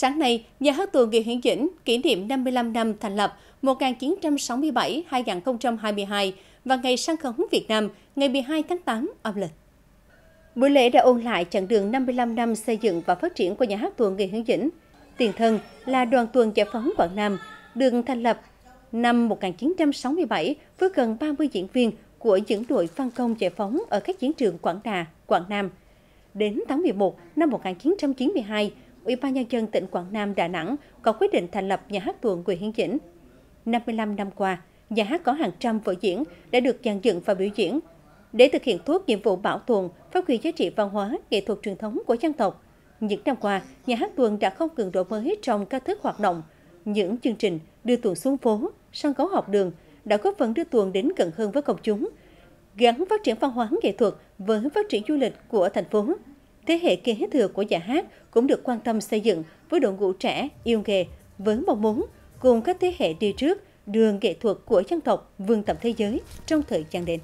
Sáng nay, nhà hát tuồng Kỳ Hiển Dĩnh kỷ niệm 55 năm thành lập 1967-2022 và ngày sân khấu Việt Nam ngày 12 tháng 8 âm lịch. Buổi lễ đã ôn lại chặng đường 55 năm xây dựng và phát triển của nhà hát tuồng Kỳ Hiển Dĩnh. Tiền thân là Đoàn tuồng Giải phóng Quảng Nam, được thành lập năm 1967 với gần 30 diễn viên của những đội phân công giải phóng ở các chiến trường Quảng Đà, Quảng Nam. Đến tháng 11 năm 1992, Ủy ban Nhân dân tỉnh Quảng Nam Đà Nẵng có quyết định thành lập nhà hát tuồng Quỳ Hiến Chỉnh. 55 năm qua, nhà hát có hàng trăm vở diễn đã được dàn dựng và biểu diễn. Để thực hiện tốt nhiệm vụ bảo tồn, phát huy giá trị văn hóa, nghệ thuật truyền thống của dân tộc, những năm qua, nhà hát tuồng đã không ngừng đổi mới trong các thức hoạt động. Những chương trình đưa tuồng xuống phố, sân khấu học đường đã góp phần đưa tuồng đến gần hơn với công chúng, gắn phát triển văn hóa nghệ thuật với phát triển du lịch của thành phố. Thế hệ kế thừa của nhà hát cũng được quan tâm xây dựng với đội ngũ trẻ yêu nghề với mong muốn cùng các thế hệ đi trước đường nghệ thuật của dân tộc vươn tầm thế giới trong thời gian đến.